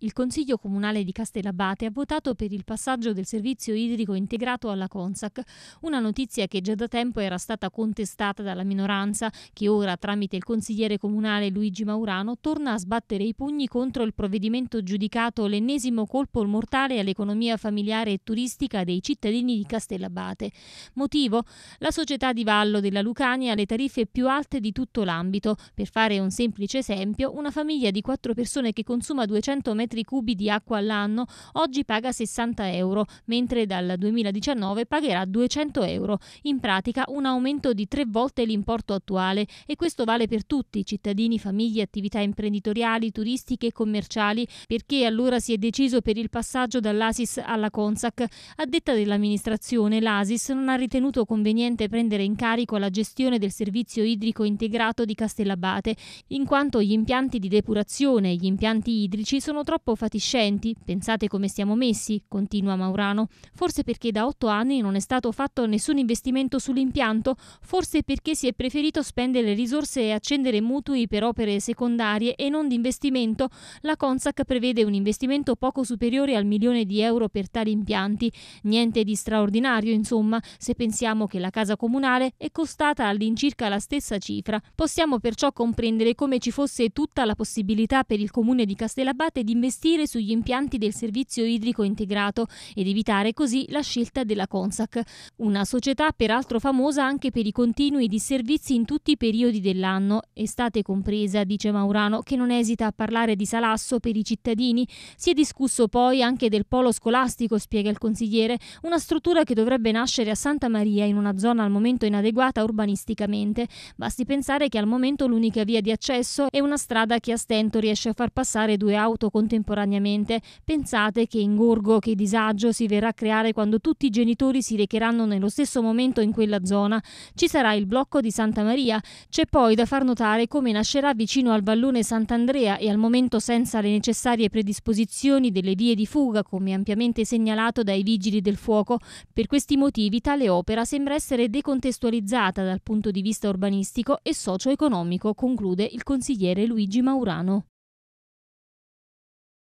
Il Consiglio Comunale di Castellabate ha votato per il passaggio del servizio idrico integrato alla Consac, una notizia che già da tempo era stata contestata dalla minoranza, che ora, tramite il consigliere comunale Luigi Maurano, torna a sbattere i pugni contro il provvedimento giudicato l'ennesimo colpo mortale all'economia familiare e turistica dei cittadini di Castellabate. Motivo? La società di Vallo della Lucania ha le tariffe più alte di tutto l'ambito. Per fare un semplice esempio, una famiglia di quattro persone che consuma 200 metri metri cubi di acqua all'anno, oggi paga 60 euro, mentre dal 2019 pagherà 200 euro. In pratica un aumento di tre volte l'importo attuale e questo vale per tutti, cittadini, famiglie, attività imprenditoriali, turistiche e commerciali, perché allora si è deciso per il passaggio dall'ASIS alla CONSAC. A detta dell'amministrazione, l'ASIS non ha ritenuto conveniente prendere in carico la gestione del servizio idrico integrato di Castellabate, in quanto gli impianti di depurazione e gli impianti idrici sono troppo troppo fatiscenti? Pensate come siamo messi, continua Maurano. Forse perché da otto anni non è stato fatto nessun investimento sull'impianto, forse perché si è preferito spendere le risorse e accendere mutui per opere secondarie e non di investimento. La Consac prevede un investimento poco superiore al milione di euro per tali impianti. Niente di straordinario, insomma, se pensiamo che la casa comunale è costata all'incirca la stessa cifra. Possiamo perciò comprendere come ci fosse tutta la possibilità per il comune di Castellabate di investire investire sugli impianti del servizio idrico integrato ed evitare così la scelta della Consac, una società peraltro famosa anche per i continui disservizi in tutti i periodi dell'anno, estate compresa, dice Maurano, che non esita a parlare di salasso per i cittadini. Si è discusso poi anche del polo scolastico, spiega il consigliere, una struttura che dovrebbe nascere a Santa Maria in una zona al momento inadeguata urbanisticamente. Basti pensare che al momento l'unica via di accesso è una strada che a stento riesce a far passare due auto contemporaneamente contemporaneamente. Pensate che ingorgo, che disagio si verrà a creare quando tutti i genitori si recheranno nello stesso momento in quella zona. Ci sarà il blocco di Santa Maria. C'è poi da far notare come nascerà vicino al vallone Sant'Andrea e al momento senza le necessarie predisposizioni delle vie di fuga, come ampiamente segnalato dai vigili del fuoco. Per questi motivi tale opera sembra essere decontestualizzata dal punto di vista urbanistico e socio-economico, conclude il consigliere Luigi Maurano.